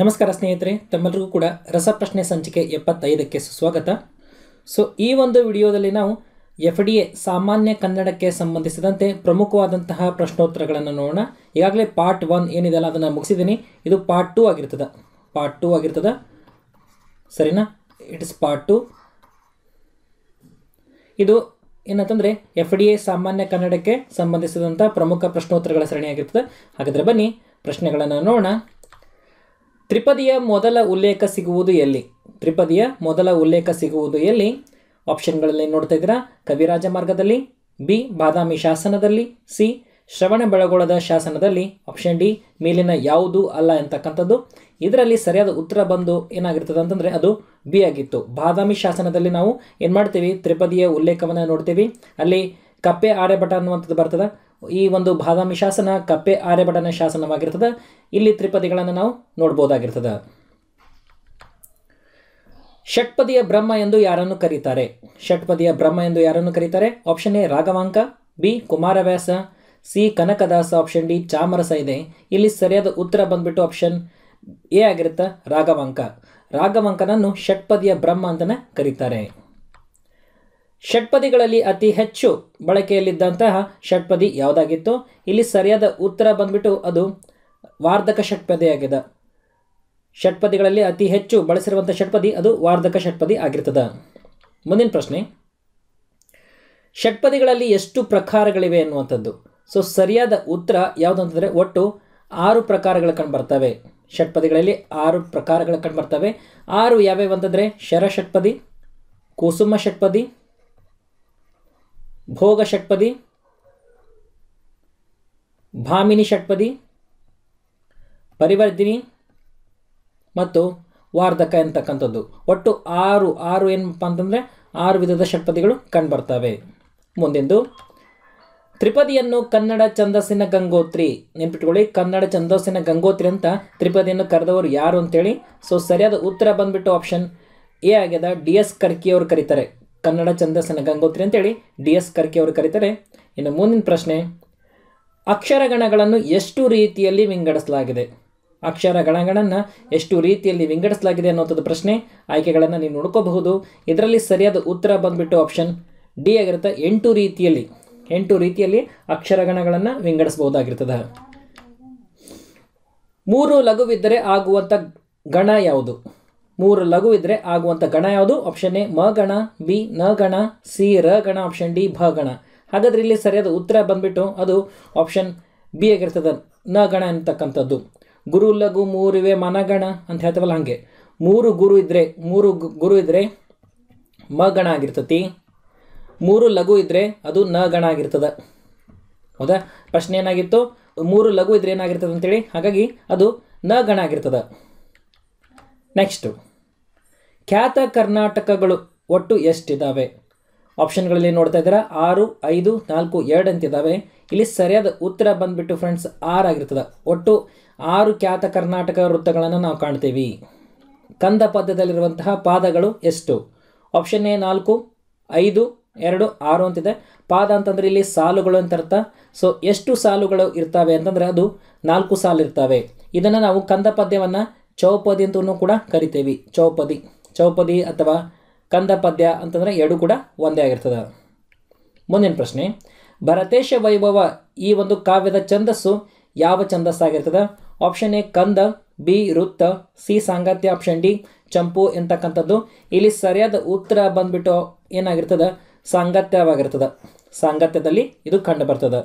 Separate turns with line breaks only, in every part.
ನಮಸ್ಕಾರ ಸ್ನೇಹಿತರೆ ತಮ್ಮೆಲ್ಲರಿಗೂ ಕೂಡ ರಸಪ್ರಶ್ನೆ ಸಂಚಿಕೆ ಎಪ್ಪತ್ತೈದಕ್ಕೆ ಸುಸ್ವಾಗತ ಸೊ ಈ ಒಂದು ವಿಡಿಯೋದಲ್ಲಿ ನಾವು ಎಫ್ ಡಿ ಎ ಸಾಮಾನ್ಯ ಕನ್ನಡಕ್ಕೆ ಸಂಬಂಧಿಸಿದಂತೆ ಪ್ರಮುಖವಾದಂತಹ ಪ್ರಶ್ನೋತ್ತರಗಳನ್ನು ನೋಡೋಣ ಈಗಾಗಲೇ ಪಾರ್ಟ್ ಒನ್ ಏನಿದೆಲ್ಲ ಅದನ್ನು ಮುಗಿಸಿದ್ದೀನಿ ಇದು ಪಾರ್ಟ್ ಟೂ ಆಗಿರ್ತದೆ ಪಾರ್ಟ್ ಟೂ ಆಗಿರ್ತದೆ ಸರಿನಾ ಇಟ್ ಇಸ್ ಪಾರ್ಟ್ ಟು ಇದು ಏನಂತಂದರೆ ಎಫ್ ಡಿ ಎ ಸಾಮಾನ್ಯ ಕನ್ನಡಕ್ಕೆ ಸಂಬಂಧಿಸಿದಂಥ ಪ್ರಮುಖ ಪ್ರಶ್ನೋತ್ತರಗಳ ಆಗಿರ್ತದೆ ಹಾಗಾದರೆ ಬನ್ನಿ ಪ್ರಶ್ನೆಗಳನ್ನು ನೋಡೋಣ ತ್ರಿಪದಿಯ ಮೊದಲ ಉಲ್ಲೇಖ ಸಿಗುವುದು ಎಲ್ಲಿ ತ್ರಿಪದಿಯ ಮೊದಲ ಉಲ್ಲೇಖ ಸಿಗುವುದು ಎಲ್ಲಿ ಆಪ್ಷನ್ಗಳಲ್ಲಿ ನೋಡ್ತಾ ಇದ್ದೀರಾ ಕವಿರಾಜ ಮಾರ್ಗದಲ್ಲಿ ಬಿ ಬಾದಾಮಿ ಶಾಸನದಲ್ಲಿ ಸಿ ಶ್ರವಣ ಬೆಳಗೊಳದ ಶಾಸನದಲ್ಲಿ ಆಪ್ಷನ್ ಡಿ ಮೇಲಿನ ಯಾವುದು ಅಲ್ಲ ಎಂತಕ್ಕಂಥದ್ದು ಇದರಲ್ಲಿ ಸರಿಯಾದ ಉತ್ತರ ಬಂದು ಏನಾಗಿರ್ತದೆ ಅಂತಂದರೆ ಅದು ಬಿ ಆಗಿತ್ತು ಬಾದಾಮಿ ಶಾಸನದಲ್ಲಿ ನಾವು ಏನು ಮಾಡ್ತೀವಿ ತ್ರಿಪದಿಯ ಉಲ್ಲೇಖವನ್ನು ನೋಡ್ತೀವಿ ಅಲ್ಲಿ ಕಪ್ಪೆ ಆರ್ಯಭಟ ಅನ್ನುವಂಥದ್ದು ಬರ್ತದೆ ಈ ಒಂದು ಬಾದಾಮಿ ಶಾಸನ ಕಪ್ಪೆ ಆರ್ಯಭಟನ ಶಾಸನವಾಗಿರ್ತದೆ ಇಲ್ಲಿ ತ್ರಿಪದಿಗಳನ್ನು ನಾವು ನೋಡ್ಬೋದಾಗಿರ್ತದೆ ಷಟ್ಪದಿಯ ಬ್ರಹ್ಮ ಎಂದು ಯಾರನ್ನು ಕರೀತಾರೆ ಷಟ್ಪದಿಯ ಬ್ರಹ್ಮ ಎಂದು ಯಾರನ್ನು ಕರೀತಾರೆ option A Raghavanka B Kumaravyasa C Kanakadasa option D Chamarasa ಇದೆ ಇಲ್ಲಿ ಸರಿಯಾದ ಉತ್ತರ ಬಂದ್ಬಿಟ್ಟು ಆಪ್ಷನ್ ಎ ಆಗಿರುತ್ತೆ ರಾಘವಾಂಕ ರಾಘವಾಂಕನನ್ನು ಷಟ್ಪದಿಯ ಬ್ರಹ್ಮ ಅಂತಲೇ ಕರೀತಾರೆ ಷಟ್ಪದಿಗಳಲ್ಲಿ ಅತಿ ಹೆಚ್ಚು ಬಳಕೆಯಲ್ಲಿದ್ದಂತಹ ಷಟ್ಪದಿ ಯಾವುದಾಗಿತ್ತು ಇಲ್ಲಿ ಸರಿಯಾದ ಉತ್ತರ ಬಂದ್ಬಿಟ್ಟು ಅದು ವಾರ್ಧಕ ಷಟ್ಪದಿಯಾಗಿದೆ ಷಟ್ಪದಿಗಳಲ್ಲಿ ಅತಿ ಹೆಚ್ಚು ಬಳಸಿರುವಂಥ ಷಟ್ಪದಿ ಅದು ವಾರ್ಧಕ ಷಟ್ಪದಿ ಆಗಿರ್ತದೆ ಮುಂದಿನ ಪ್ರಶ್ನೆ ಷಟ್ಪದಿಗಳಲ್ಲಿ ಎಷ್ಟು ಪ್ರಕಾರಗಳಿವೆ ಎನ್ನುವಂಥದ್ದು ಸೊ ಸರಿಯಾದ ಉತ್ತರ ಯಾವುದಂತಂದರೆ ಒಟ್ಟು ಆರು ಪ್ರಕಾರಗಳು ಕಂಡುಬರ್ತವೆ ಷಟ್ಪದಿಗಳಲ್ಲಿ ಆರು ಪ್ರಕಾರಗಳು ಕಂಡುಬರ್ತವೆ ಆರು ಯಾವ್ಯಾವು ಅಂತಂದರೆ ಶರ ಷಟ್ಪದಿ ಕುಸುಮ ಷಟ್ಪದಿ ಭೋಗ ಷಟ್ಪದಿ ಭಾಮಿನಿ ಷಟ್ಪದಿ ಪರಿವರ್ಧಿನಿ ಮತ್ತು ವಾರ್ಧಕ ಎಂತಕ್ಕಂಥದ್ದು ಒಟ್ಟು ಆರು ಆರು ಏನಪ್ಪ ಅಂತಂದರೆ ಆರು ವಿಧದ ಷಟ್ಪದಿಗಳು ಕಂಡುಬರ್ತವೆ ಮುಂದಿಂದು ತ್ರಿಪದಿಯನ್ನು ಕನ್ನಡ ಛಂದಸ್ಸಿನ ಗಂಗೋತ್ರಿ ನೆನ್ಪಿಟ್ಕೊಳ್ಳಿ ಕನ್ನಡ ಛಂದಸ್ಸಿನ ಗಂಗೋತ್ರಿ ಅಂತ ತ್ರಿಪದಿಯನ್ನು ಕರೆದವರು ಯಾರು ಅಂತೇಳಿ ಸೊ ಸರಿಯಾದ ಉತ್ತರ ಬಂದ್ಬಿಟ್ಟು ಆಪ್ಷನ್ ಎ ಆಗ್ಯದ ಡಿ ಎಸ್ ಕರ್ಕಿಯವರು ಕರೀತಾರೆ ಕನ್ನಡ ಛಂದಸ್ಸಿನ ಗಂಗೋತ್ರಿ ಅಂತೇಳಿ ಡಿ ಎಸ್ ಕರ್ಕೆ ಅವರು ಕರೀತಾರೆ ಇನ್ನು ಮುಂದಿನ ಪ್ರಶ್ನೆ ಅಕ್ಷರಗಣಗಳನ್ನು ಎಷ್ಟು ರೀತಿಯಲ್ಲಿ ವಿಂಗಡಿಸಲಾಗಿದೆ ಅಕ್ಷರಗಣಗಳನ್ನು ಎಷ್ಟು ರೀತಿಯಲ್ಲಿ ವಿಂಗಡಿಸಲಾಗಿದೆ ಅನ್ನೋಂಥದ್ದು ಪ್ರಶ್ನೆ ಆಯ್ಕೆಗಳನ್ನು ನೀವು ನೋಡ್ಕೋಬಹುದು ಇದರಲ್ಲಿ ಸರಿಯಾದ ಉತ್ತರ ಬಂದುಬಿಟ್ಟು ಆಪ್ಷನ್ ಡಿ ಆಗಿರುತ್ತೆ ಎಂಟು ರೀತಿಯಲ್ಲಿ ಎಂಟು ರೀತಿಯಲ್ಲಿ ಅಕ್ಷರಗಣಗಳನ್ನು ವಿಂಗಡಿಸಬಹುದಾಗಿರ್ತದೆ ಮೂರು ಲಘುವಿದ್ದರೆ ಆಗುವಂಥ ಗಣ ಯಾವುದು ಮೂರು ಲಘು ಇದ್ದರೆ ಆಗುವಂಥ ಗಣ ಯಾವುದು ಆಪ್ಷನ್ ಎ ಮ ಗಣ ಬಿ ನ ಗಣ ಸಿ ರ ಗಣ ಆಪ್ಷನ್ ಡಿ ಭ ಗಣ ಹಾಗಾದರೆ ಇಲ್ಲಿ ಸರಿಯಾದ ಉತ್ತರ ಬಂದ್ಬಿಟ್ಟು ಅದು ಆಪ್ಷನ್ ಬಿ ಆಗಿರ್ತದೆ ನ ಗಣ ಅಂತಕ್ಕಂಥದ್ದು ಗುರು ಲಘು ಮನ ಮನಗಣ ಅಂತ ಹೇಳ್ತೇವಲ್ಲ ಹಾಗೆ ಮೂರು ಗುರು ಇದ್ದರೆ ಮೂರು ಗುರು ಇದ್ದರೆ ಮ ಗಣ ಆಗಿರ್ತತಿ ಮೂರು ಲಘು ಇದ್ದರೆ ಅದು ನ ಗಣ ಆಗಿರ್ತದೆ ಹೌದಾ ಪ್ರಶ್ನೆ ಏನಾಗಿತ್ತು ಮೂರು ಲಘು ಇದ್ರೆ ಏನಾಗಿರ್ತದೆ ಅಂತೇಳಿ ಹಾಗಾಗಿ ಅದು ನ ಗಣ ಆಗಿರ್ತದೆ ನೆಕ್ಸ್ಟು ಖ್ಯಾತ ಕರ್ನಾಟಕಗಳು ಒಟ್ಟು ಎಷ್ಟಿದ್ದಾವೆ ಆಪ್ಷನ್ಗಳಲ್ಲಿ ನೋಡ್ತಾ ಇದ್ದೀರ ಆರು ಐದು ನಾಲ್ಕು ಎರಡು ಅಂತಿದ್ದಾವೆ ಇಲ್ಲಿ ಸರಿಯಾದ ಉತ್ತರ ಬಂದ್ಬಿಟ್ಟು ಫ್ರೆಂಡ್ಸ್ ಆರು ಆಗಿರ್ತದೆ ಒಟ್ಟು ಆರು ಖ್ಯಾತ ಕರ್ನಾಟಕ ವೃತ್ತಗಳನ್ನು ನಾವು ಕಾಣ್ತೀವಿ ಕಂದ ಪದ್ಯದಲ್ಲಿರುವಂತಹ ಪಾದಗಳು ಎಷ್ಟು ಆಪ್ಷನ್ ಎ ನಾಲ್ಕು ಐದು ಎರಡು ಆರು ಅಂತಿದೆ ಪಾದ ಅಂತಂದರೆ ಇಲ್ಲಿ ಸಾಲುಗಳು ಅಂತ ಅರ್ಥ ಸೊ ಎಷ್ಟು ಸಾಲುಗಳು ಇರ್ತವೆ ಅಂತಂದರೆ ಅದು ನಾಲ್ಕು ಸಾಲು ಇರ್ತವೆ ಇದನ್ನು ನಾವು ಕಂದ ಪದ್ಯವನ್ನು ಚೌಪದಿ ಅಂತೂ ಕೂಡ ಕರಿತೀವಿ ಚೌಪದಿ ಚೌಪದಿ ಅಥವಾ ಕಂದ ಪದ್ಯ ಅಂತಂದರೆ ಎರಡು ಕೂಡ ಒಂದೇ ಆಗಿರ್ತದೆ ಮುಂದಿನ ಪ್ರಶ್ನೆ ಭರತೇಶ ವೈಭವ ಈ ಒಂದು ಕಾವ್ಯದ ಛಂದಸ್ಸು ಯಾವ ಛಂದಸ್ಸಾಗಿರ್ತದೆ ಆಪ್ಷನ್ ಎ ಕಂದ ಬಿ ವೃತ್ತ ಸಿ ಸಾಂಗತ್ಯ ಆಪ್ಷನ್ ಡಿ ಚಂಪು ಎಂತಕ್ಕಂಥದ್ದು ಇಲ್ಲಿ ಸರಿಯಾದ ಉತ್ತರ ಬಂದ್ಬಿಟ್ಟು ಏನಾಗಿರ್ತದೆ ಸಾಂಗತ್ಯವಾಗಿರ್ತದೆ ಸಾಂಗತ್ಯದಲ್ಲಿ ಇದು ಕಂಡು ಬರ್ತದೆ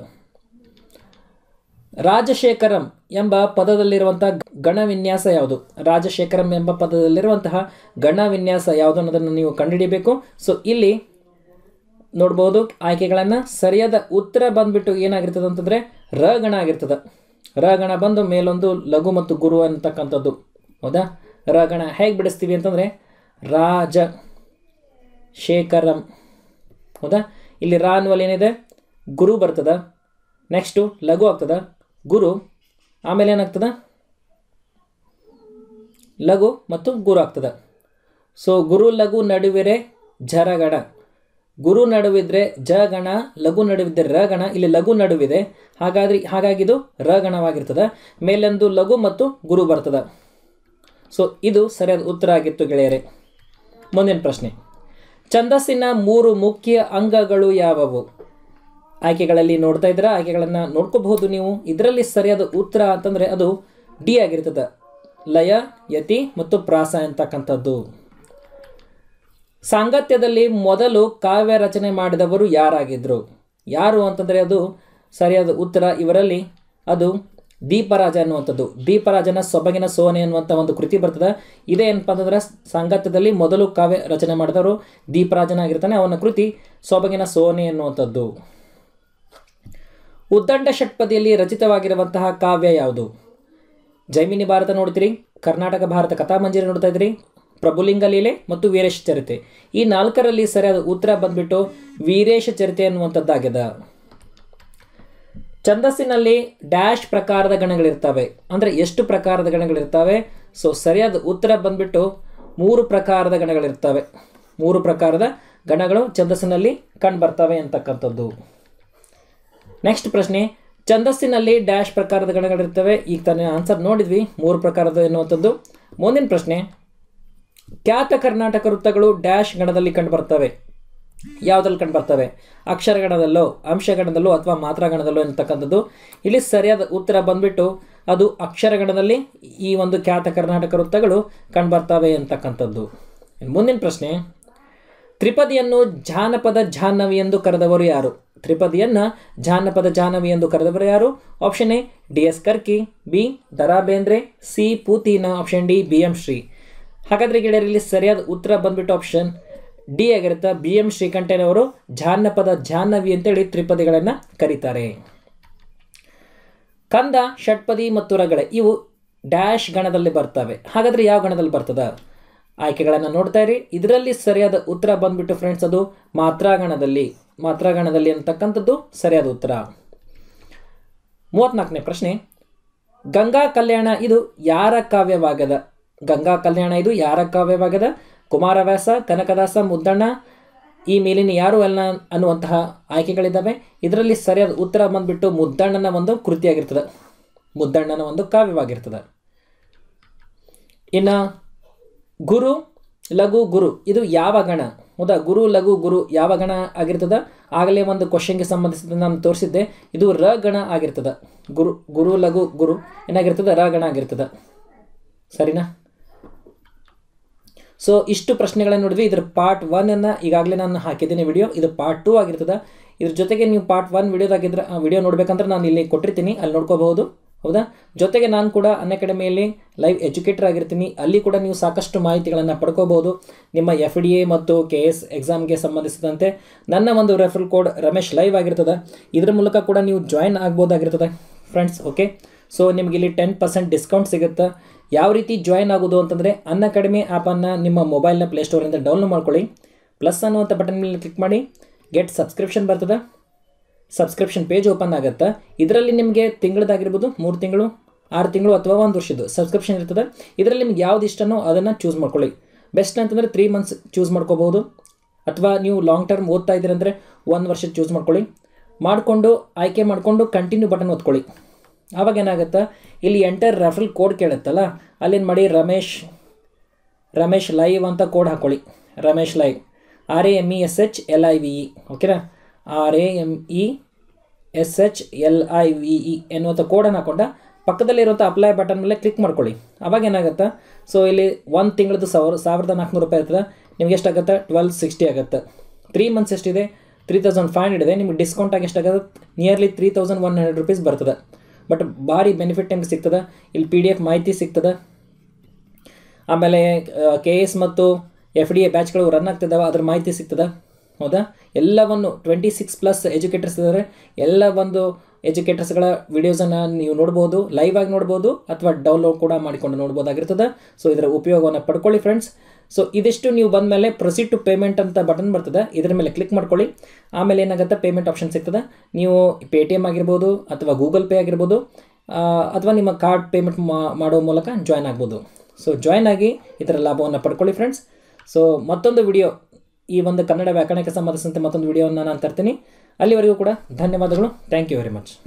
ರಾಜಶೇಖರಂ ಎಂಬ ಪದದಲ್ಲಿರುವಂತಹ ಗಣವಿನ್ಯಾಸ ಯಾವುದು ರಾಜಶೇಖರಂ ಎಂಬ ಪದದಲ್ಲಿರುವಂತಹ ಗಣವಿನ್ಯಾಸ ಯಾವುದು ಅನ್ನೋದನ್ನು ನೀವು ಕಂಡುಹಿಡಿಯಬೇಕು ಸೊ ಇಲ್ಲಿ ನೋಡ್ಬೋದು ಆಯ್ಕೆಗಳನ್ನು ಸರಿಯಾದ ಉತ್ತರ ಬಂದ್ಬಿಟ್ಟು ಏನಾಗಿರ್ತದೆ ಅಂತಂದರೆ ರ ಗಣ ಆಗಿರ್ತದೆ ರ ಗಣ ಬಂದು ಮೇಲೊಂದು ಲಘು ಮತ್ತು ಗುರು ಅಂತಕ್ಕಂಥದ್ದು ಹೌದಾ ರ ಗಣ ಹೇಗೆ ಬಿಡಿಸ್ತೀವಿ ಅಂತಂದರೆ ರಾಜ ಶೇಖರಂ ಹೌದಾ ಇಲ್ಲಿ ರಾ ಅನ್ನುವಲ್ಲಿ ಏನಿದೆ ಗುರು ಬರ್ತದ ನೆಕ್ಸ್ಟು ಲಘು ಆಗ್ತದ ಗುರು ಆಮೇಲೆ ಏನಾಗ್ತದೆ ಲಘು ಮತ್ತು ಗುರು ಆಗ್ತದೆ ಸೊ ಗುರು ಲಘು ನಡುವೆರೆ ಜರಗಣ ಗುರು ನಡುವಿದ್ರೆ ಜ ಗಣ ಲಘು ನಡುವಿದ್ರೆ ರ ಗಣ ಇಲ್ಲಿ ಲಘು ನಡುವಿದೆ ಹಾಗಾದ್ರೆ ಹಾಗಾಗಿ ರ ರಗಣವಾಗಿರ್ತದೆ ಮೇಲೊಂದು ಲಘು ಮತ್ತು ಗುರು ಬರ್ತದೆ ಸೊ ಇದು ಸರಿಯಾದ ಉತ್ತರ ಆಗಿತ್ತು ಗೆಳೆಯರೆ ಮುಂದಿನ ಪ್ರಶ್ನೆ ಛಂದಸ್ಸಿನ ಮೂರು ಮುಖ್ಯ ಅಂಗಗಳು ಯಾವುವು ಆಯ್ಕೆಗಳಲ್ಲಿ ನೋಡ್ತಾ ಇದ್ರ ಆಯ್ಕೆಗಳನ್ನು ನೋಡ್ಕೋಬಹುದು ನೀವು ಇದರಲ್ಲಿ ಸರಿಯಾದ ಉತ್ತರ ಅಂತಂದರೆ ಅದು ಡಿ ಆಗಿರ್ತದೆ ಲಯ ಯತಿ ಮತ್ತು ಪ್ರಾಸ ಅಂತಕ್ಕಂಥದ್ದು ಸಾಂಗತ್ಯದಲ್ಲಿ ಮೊದಲು ಕಾವ್ಯ ರಚನೆ ಮಾಡಿದವರು ಯಾರಾಗಿದ್ದರು ಯಾರು ಅಂತಂದರೆ ಅದು ಸರಿಯಾದ ಉತ್ತರ ಇವರಲ್ಲಿ ಅದು ದೀಪರಾಜ ಅನ್ನುವಂಥದ್ದು ದೀಪರಾಜನ ಸೊಬಗಿನ ಸೋನೆ ಅನ್ನುವಂಥ ಒಂದು ಕೃತಿ ಬರ್ತದೆ ಇದೇ ಏನಪ್ಪ ಅಂತಂದ್ರೆ ಸಾಂಗತ್ಯದಲ್ಲಿ ಮೊದಲು ಕಾವ್ಯ ರಚನೆ ಮಾಡಿದವರು ದೀಪರಾಜನಾಗಿರ್ತಾನೆ ಅವನ ಕೃತಿ ಸೊಬಗಿನ ಸೋನೆ ಅನ್ನುವಂಥದ್ದು ಉದ್ದಂಡ ಷಟ್ಪದಿಯಲ್ಲಿ ರಚಿತವಾಗಿರುವಂತಹ ಕಾವ್ಯ ಯಾವುದು ಜೈಮಿನಿ ಭಾರತ ನೋಡ್ತೀರಿ ಕರ್ನಾಟಕ ಭಾರತ ಕಥಾಮಂಜರಿ ನೋಡ್ತಾ ಇದ್ರಿ ಪ್ರಭುಲಿಂಗ ಲೀಲೆ ಮತ್ತು ವೀರೇಶ ಚರಿತೆ ಈ ನಾಲ್ಕರಲ್ಲಿ ಸರಿಯಾದ ಉತ್ತರ ಬಂದ್ಬಿಟ್ಟು ವೀರೇಶ ಚರಿತೆ ಅನ್ನುವಂಥದ್ದಾಗ್ಯದ ಛಂದಸ್ಸಿನಲ್ಲಿ ಡ್ಯಾಶ್ ಪ್ರಕಾರದ ಗಣಗಳಿರ್ತವೆ ಅಂದರೆ ಎಷ್ಟು ಪ್ರಕಾರದ ಗಣಗಳಿರ್ತವೆ ಸೊ ಸರಿಯಾದ ಉತ್ತರ ಬಂದ್ಬಿಟ್ಟು ಮೂರು ಪ್ರಕಾರದ ಗಣಗಳಿರ್ತವೆ ಮೂರು ಪ್ರಕಾರದ ಗಣಗಳು ಛಂದಸ್ಸಿನಲ್ಲಿ ಕಂಡು ಬರ್ತವೆ ಅಂತಕ್ಕಂಥದ್ದು ನೆಕ್ಸ್ಟ್ ಪ್ರಶ್ನೆ ಛಂದಸ್ಸಿನಲ್ಲಿ ಡ್ಯಾಶ್ ಪ್ರಕಾರದ ಗಣಗಳಿರ್ತವೆ ಈಗ ತಾನೇ ಆನ್ಸರ್ ನೋಡಿದ್ವಿ ಮೂರು ಪ್ರಕಾರದ ಎನ್ನುವಂಥದ್ದು ಮುಂದಿನ ಪ್ರಶ್ನೆ ಖ್ಯಾತ ಕರ್ನಾಟಕ ವೃತ್ತಗಳು ಡ್ಯಾಶ್ ಗಣದಲ್ಲಿ ಕಂಡುಬರ್ತವೆ ಯಾವುದ್ರಲ್ಲಿ ಕಂಡುಬರ್ತವೆ ಅಕ್ಷರಗಣದಲ್ಲೋ ಅಂಶಗಣದಲ್ಲೋ ಅಥವಾ ಗಣದಲ್ಲೋ ಎನ್ನತಕ್ಕಂಥದ್ದು ಇಲ್ಲಿ ಸರಿಯಾದ ಉತ್ತರ ಬಂದ್ಬಿಟ್ಟು ಅದು ಅಕ್ಷರಗಣದಲ್ಲಿ ಈ ಒಂದು ಖ್ಯಾತ ಕರ್ನಾಟಕ ವೃತ್ತಗಳು ಕಂಡುಬರ್ತವೆ ಅಂತಕ್ಕಂಥದ್ದು ಮುಂದಿನ ಪ್ರಶ್ನೆ ತ್ರಿಪದಿಯನ್ನು ಜಾನಪದ ಜಾಹ್ನವಿ ಎಂದು ಕರೆದವರು ಯಾರು ತ್ರಿಪದಿಯನ್ನ ಜಾನಪದ ಜಾಹ್ನವಿ ಎಂದು ಕರೆದವರು ಯಾರು option A D S Karki B Dara Bendre C Putina option D B M Shri ಹಾಗಾದರೆ ಗೆಳೆಯರಲ್ಲಿ ಸರಿಯಾದ ಉತ್ತರ ಬಂದ್ಬಿಟ್ಟು ಆಪ್ಷನ್ ಡಿ ಆಗಿರುತ್ತೆ ಬಿ ಎಂ ಶ್ರೀಕಂಠನವರು ಜಾನಪದ ಜಾಹ್ನವಿ ಅಂತೇಳಿ ತ್ರಿಪದಿಗಳನ್ನ ಕರೀತಾರೆ ಕಂದ ಷಟ್ಪದಿ ಮತ್ತು ರಗಳೆ ಇವು ಡ್ಯಾಶ್ ಗಣದಲ್ಲಿ ಬರ್ತವೆ ಹಾಗಾದ್ರೆ ಯಾವ ಗಣದಲ್ಲಿ ಬರ್ತದ ಆಯ್ಕೆಗಳನ್ನು ನೋಡ್ತಾ ಇರಿ ಇದರಲ್ಲಿ ಸರಿಯಾದ ಉತ್ತರ ಬಂದ್ಬಿಟ್ಟು ಫ್ರೆಂಡ್ಸ್ ಅದು ಮಾತ್ರಾಗಣದಲ್ಲಿ ಮಾತ್ರಾಗಣದಲ್ಲಿ ಅಂತಕ್ಕಂಥದ್ದು ಸರಿಯಾದ ಉತ್ತರ ಮೂವತ್ನಾಲ್ಕನೇ ಪ್ರಶ್ನೆ ಗಂಗಾ ಕಲ್ಯಾಣ ಇದು ಯಾರ ಕಾವ್ಯವಾಗದ ಗಂಗಾ ಕಲ್ಯಾಣ ಇದು ಯಾರ ಕಾವ್ಯವಾಗದ ಕುಮಾರವ್ಯಾಸ ಕನಕದಾಸ ಮುದ್ದಣ್ಣ ಈ ಮೇಲಿನ ಯಾರು ಅಲ್ಲ ಅನ್ನುವಂತಹ ಆಯ್ಕೆಗಳಿದ್ದಾವೆ ಇದರಲ್ಲಿ ಸರಿಯಾದ ಉತ್ತರ ಬಂದ್ಬಿಟ್ಟು ಮುದ್ದಣ್ಣನ ಒಂದು ಕೃತಿಯಾಗಿರ್ತದೆ ಮುದ್ದಣ್ಣನ ಒಂದು ಕಾವ್ಯವಾಗಿರ್ತದೆ ಇನ್ನು ಗುರು ಲಘು ಗುರು ಇದು ಯಾವ ಗಣ ಹೌದಾ ಗುರು ಲಘು ಗುರು ಯಾವ ಗಣ ಆಗಿರ್ತದ ಆಗಲೇ ಒಂದು ಕ್ವಶನ್ಗೆ ಸಂಬಂಧಿಸಿದ ನಾನು ತೋರಿಸಿದ್ದೆ ಇದು ರ ಗಣ ಆಗಿರ್ತದ ಗುರು ಗುರು ಲಘು ಗುರು ಏನಾಗಿರ್ತದ ರ ಗಣ ಆಗಿರ್ತದೆ ಸರಿನಾ ಸೊ ಇಷ್ಟು ಪ್ರಶ್ನೆಗಳನ್ನು ನೋಡಿದ್ವಿ ಇದರ ಪಾರ್ಟ್ ಒನ್ನನ್ನು ಈಗಾಗಲೇ ನಾನು ಹಾಕಿದ್ದೀನಿ ವಿಡಿಯೋ ಇದು ಪಾರ್ಟ್ ಟೂ ಆಗಿರ್ತದೆ ಇದ್ರ ಜೊತೆಗೆ ನೀವು ಪಾರ್ಟ್ ಒನ್ ವಿಡಿಯೋದಾಗಿದ್ರೆ ವಿಡಿಯೋ ನೋಡ್ಬೇಕಂದ್ರೆ ನಾನು ಇಲ್ಲಿ ಕೊಟ್ಟಿರ್ತೀನಿ ಅಲ್ಲಿ ನೋಡ್ಕೋಬಹುದು ಹೌದಾ ಜೊತೆಗೆ ನಾನು ಕೂಡ ಅನ್ಅಕೆಡೆಮಿಯಲ್ಲಿ ಲೈವ್ ಎಜುಕೇಟರ್ ಆಗಿರ್ತೀನಿ ಅಲ್ಲಿ ಕೂಡ ನೀವು ಸಾಕಷ್ಟು ಮಾಹಿತಿಗಳನ್ನು ಪಡ್ಕೋಬೋದು ನಿಮ್ಮ ಎಫ್ ಡಿ ಎ ಮತ್ತು ಕೆ ಎಸ್ ಎಕ್ಸಾಮ್ಗೆ ಸಂಬಂಧಿಸಿದಂತೆ ನನ್ನ ಒಂದು ರೆಫರಲ್ ಕೋಡ್ ರಮೇಶ್ ಲೈವ್ ಆಗಿರ್ತದೆ ಇದರ ಮೂಲಕ ಕೂಡ ನೀವು ಜಾಯಿನ್ ಆಗ್ಬೋದಾಗಿರ್ತದೆ ಫ್ರೆಂಡ್ಸ್ ಓಕೆ ಸೊ ನಿಮಗೆ ಇಲ್ಲಿ ಟೆನ್ ಪರ್ಸೆಂಟ್ ಡಿಸ್ಕೌಂಟ್ ಸಿಗುತ್ತೆ ಯಾವ ರೀತಿ ಜಾಯಿನ್ ಆಗೋದು ಅಂತಂದರೆ ಅಕಾಡೆಮಿ ಆ್ಯಪನ್ನು ನಿಮ್ಮ ಮೊಬೈಲ್ನ ಪ್ಲೇಸ್ಟೋರಿಂದ ಡೌನ್ಲೋಡ್ ಮಾಡ್ಕೊಳ್ಳಿ ಪ್ಲಸ್ ಅನ್ನುವಂಥ ಬಟನ್ ಮೇಲೆ ಕ್ಲಿಕ್ ಮಾಡಿ ಗೆಟ್ ಸಬ್ಸ್ಕ್ರಿಪ್ಷನ್ ಬರ್ತದೆ ಸಬ್ಸ್ಕ್ರಿಪ್ಷನ್ ಪೇಜ್ ಓಪನ್ ಆಗುತ್ತೆ ಇದರಲ್ಲಿ ನಿಮಗೆ ತಿಂಗಳದಾಗಿರ್ಬೋದು ಮೂರು ತಿಂಗಳು ಆರು ತಿಂಗಳು ಅಥವಾ ಒಂದು ವರ್ಷದ್ದು ಸಬ್ಸ್ಕ್ರಿಪ್ಷನ್ ಇರ್ತದೆ ಇದರಲ್ಲಿ ನಿಮ್ಗೆ ಯಾವ್ದು ಇಷ್ಟನೋ ಅದನ್ನು ಚೂಸ್ ಮಾಡ್ಕೊಳ್ಳಿ ಬೆಸ್ಟ್ ಅಂತಂದರೆ ತ್ರೀ ಮಂತ್ಸ್ ಚೂಸ್ ಮಾಡ್ಕೋಬೋದು ಅಥವಾ ನೀವು ಲಾಂಗ್ ಟರ್ಮ್ ಓದ್ತಾ ಇದ್ದೀರಂದರೆ ಒಂದು ವರ್ಷ ಚೂಸ್ ಮಾಡ್ಕೊಳ್ಳಿ ಮಾಡಿಕೊಂಡು ಆಯ್ಕೆ ಮಾಡಿಕೊಂಡು ಕಂಟಿನ್ಯೂ ಬಟನ್ ಓದ್ಕೊಳ್ಳಿ ಆವಾಗ ಏನಾಗುತ್ತೆ ಇಲ್ಲಿ ಎಂಟರ್ ರೆಫರಲ್ ಕೋಡ್ ಕೇಳುತ್ತಲ್ಲ ಅಲ್ಲೇನು ಮಾಡಿ ರಮೇಶ್ ರಮೇಶ್ ಲೈವ್ ಅಂತ ಕೋಡ್ ಹಾಕ್ಕೊಳ್ಳಿ Ramesh live R A M E S H L I V E ಓಕೆನಾ R A M E S H L I V E ಎನ್ನುವಂಥ ಕೋಡನ್ನು ಹಾಕೊಂಡ ಪಕ್ಕದಲ್ಲಿರುವಂಥ ಅಪ್ಲೈ ಬಟನ್ ಮೇಲೆ ಕ್ಲಿಕ್ ಮಾಡ್ಕೊಳ್ಳಿ ಅವಾಗ ಏನಾಗುತ್ತೆ ಸೊ ಇಲ್ಲಿ ಒಂದು ತಿಂಗಳದ್ದು ಸಾವಿರ ಸಾವಿರದ ನಾಲ್ಕುನೂರು ರೂಪಾಯಿ ಇರ್ತದೆ ನಿಮ್ಗೆ ಎಷ್ಟಾಗುತ್ತೆ ಟ್ವೆಲ್ ಸಿಕ್ಸ್ಟಿ ಆಗುತ್ತೆ ತ್ರೀ ಮಂತ್ಸ್ ಎಷ್ಟಿದೆ ತ್ರೀ ತೌಸಂಡ್ ಫೈವ್ ಹಂಡ್ರೆಡ್ ಇದೆ ನಿಮ್ಗೆ ಡಿಸ್ಕೌಂಟಾಗಿ ಎಷ್ಟಾಗುತ್ತೆ nearly three thousand one hundred rupees ಬರ್ತದೆ ಬಟ್ ಭಾರಿ ಬೆನಿಫಿಟ್ ನಿಮ್ಗೆ ಸಿಗ್ತದೆ ಇಲ್ಲಿ ಪಿ ಡಿ ಎಫ್ ಮಾಹಿತಿ ಸಿಗ್ತದೆ ಆಮೇಲೆ ಕೆ ಎಸ್ ಮತ್ತು ಎಫ್ ಡಿ ಎ ಬ್ಯಾಚ್ಗಳು ರನ್ ಆಗ್ತಿದ್ದಾವೆ ಅದ್ರ ಮಾಹಿತಿ ಸಿಗ್ತದೆ ಹೌದಾ ಎಲ್ಲವನ್ನು ಟ್ವೆಂಟಿ ಸಿಕ್ಸ್ ಪ್ಲಸ್ ಎಜುಕೇಟರ್ಸ್ ಇದ್ದಾರೆ ಎಲ್ಲ ಒಂದು ಎಜುಕೇಟರ್ಸ್ಗಳ ವಿಡಿಯೋಸನ್ನು ನೀವು ನೋಡ್ಬೋದು ಲೈವ್ ಆಗಿ ನೋಡ್ಬೋದು ಅಥವಾ ಡೌನ್ಲೋಡ್ ಕೂಡ ಮಾಡಿಕೊಂಡು ನೋಡ್ಬೋದಾಗಿರ್ತದೆ ಸೊ ಇದರ ಉಪಯೋಗವನ್ನು ಪಡ್ಕೊಳ್ಳಿ ಫ್ರೆಂಡ್ಸ್ ಸೊ ಇದಿಷ್ಟು ನೀವು ಬಂದ ಮೇಲೆ ಪ್ರೊಸೀಡ್ ಟು ಪೇಮೆಂಟ್ ಅಂತ ಬಟನ್ ಬರ್ತದೆ ಇದರ ಮೇಲೆ ಕ್ಲಿಕ್ ಮಾಡ್ಕೊಳ್ಳಿ ಆಮೇಲೆ ಏನಾಗುತ್ತೆ ಪೇಮೆಂಟ್ ಆಪ್ಷನ್ ಸಿಗ್ತದೆ ನೀವು ಪೇ ಟಿ ಎಮ್ ಆಗಿರ್ಬೋದು ಅಥವಾ ಗೂಗಲ್ ಪೇ ಆಗಿರ್ಬೋದು ಅಥವಾ ನಿಮ್ಮ ಕಾರ್ಡ್ ಪೇಮೆಂಟ್ ಮಾಡೋ ಮೂಲಕ ಜಾಯ್ನ್ ಆಗ್ಬೋದು ಸೊ ಜಾಯ್ನ್ ಆಗಿ ಇದರ ಲಾಭವನ್ನು ಪಡ್ಕೊಳ್ಳಿ ಫ್ರೆಂಡ್ಸ್ ಸೊ ಮತ್ತೊಂದು ವಿಡಿಯೋ ಈ ಒಂದು ಕನ್ನಡ ವ್ಯಾಕರಣಕ್ಕೆ ಸಂಬಂಧಿಸಿದಂತೆ ಮತ್ತೊಂದು ವಿಡಿಯೋವನ್ನು ನಾನು ತರ್ತೀನಿ ಅಲ್ಲಿವರೆಗೂ ಕೂಡ ಧನ್ಯವಾದಗಳು ಥ್ಯಾಂಕ್ ಯು ವೆರಿ ಮಚ್